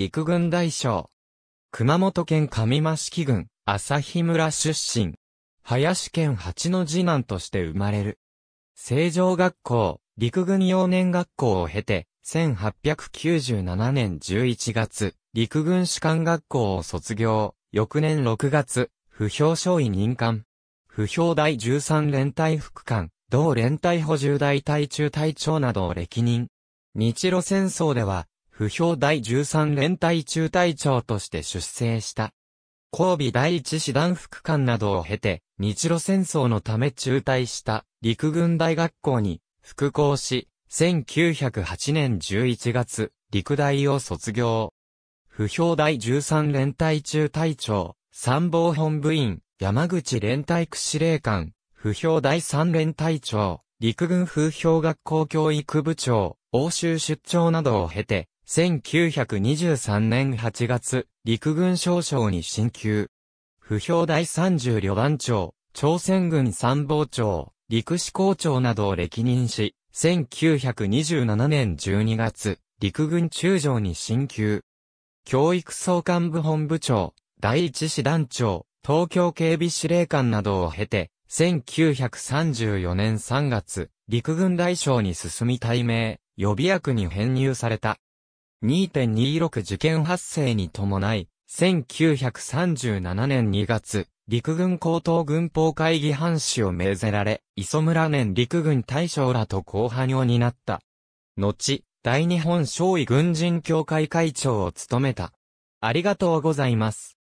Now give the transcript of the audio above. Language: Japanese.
陸軍大将。熊本県上益城郡、朝日村出身。林県八の次男として生まれる。成城学校、陸軍幼年学校を経て、1897年11月、陸軍士官学校を卒業。翌年6月、不評少尉任官。不評第13連隊副官、同連隊補充大隊中隊長などを歴任。日露戦争では、不評第13連隊中隊長として出征した。神戸第一師団副官などを経て、日露戦争のため中退した陸軍大学校に復校し、1908年11月、陸大を卒業。不評第13連隊中隊長、参謀本部員、山口連隊区司令官、不評第3連隊長、陸軍風評学校教育部長、欧州出張などを経て、1923年8月、陸軍少将に進級。不評第30旅番長、朝鮮軍参謀長、陸士校長などを歴任し、1927年12月、陸軍中将に進級。教育総監部本部長、第一師団長、東京警備司令官などを経て、1934年3月、陸軍大将に進み大名、予備役に編入された。2.26事件発生に伴い、1937年2月、陸軍高等軍法会議藩士を命ぜられ、磯村年陸軍大将らと後半を担った。後、大日本少尉軍人協会会長を務めた。ありがとうございます。